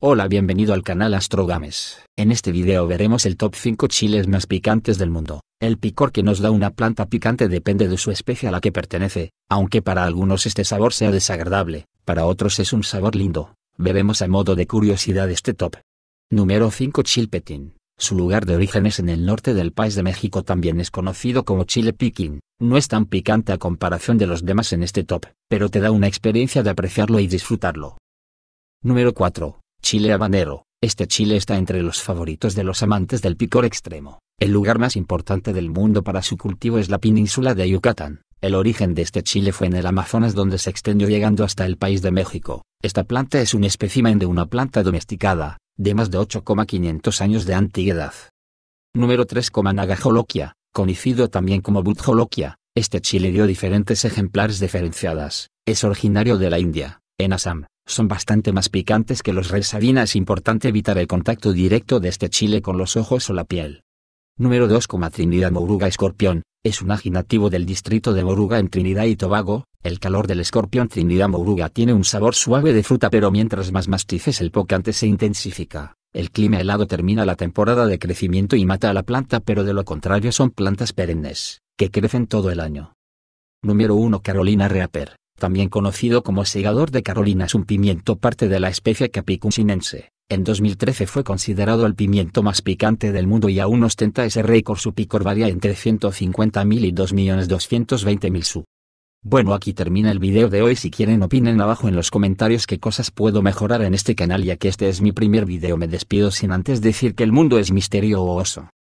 Hola bienvenido al canal Astrogames. En este video veremos el top 5 chiles más picantes del mundo. El picor que nos da una planta picante depende de su especie a la que pertenece, aunque para algunos este sabor sea desagradable, para otros es un sabor lindo. Bebemos a modo de curiosidad este top. Número 5 Chilpetín. Su lugar de origen es en el norte del país de México también es conocido como chile piquín. No es tan picante a comparación de los demás en este top, pero te da una experiencia de apreciarlo y disfrutarlo. Número 4. Chile habanero. Este chile está entre los favoritos de los amantes del picor extremo. El lugar más importante del mundo para su cultivo es la península de Yucatán. El origen de este chile fue en el Amazonas donde se extendió llegando hasta el país de México. Esta planta es un espécimen de una planta domesticada, de más de 8,500 años de antigüedad. Número 3, Nagajoloquia, conocido también como Butjoloquia. Este chile dio diferentes ejemplares diferenciadas. Es originario de la India, en Assam, son bastante más picantes que los red Es importante evitar el contacto directo de este chile con los ojos o la piel. Número 2, Trinidad Moruga Escorpión, es un ají nativo del distrito de Moruga en Trinidad y Tobago. El calor del escorpión Trinidad Moruga tiene un sabor suave de fruta, pero mientras más mastices el pocante se intensifica. El clima helado termina la temporada de crecimiento y mata a la planta, pero de lo contrario son plantas perennes, que crecen todo el año. Número 1, Carolina Reaper, también conocido como segador de Carolina es un pimiento parte de la especie capicuncinense, En 2013 fue considerado el pimiento más picante del mundo y aún ostenta ese récord. Su picor varía entre 150.000 y 2.220.000 su. Bueno aquí termina el video de hoy si quieren opinen abajo en los comentarios qué cosas puedo mejorar en este canal ya que este es mi primer video me despido sin antes decir que el mundo es misterio oso.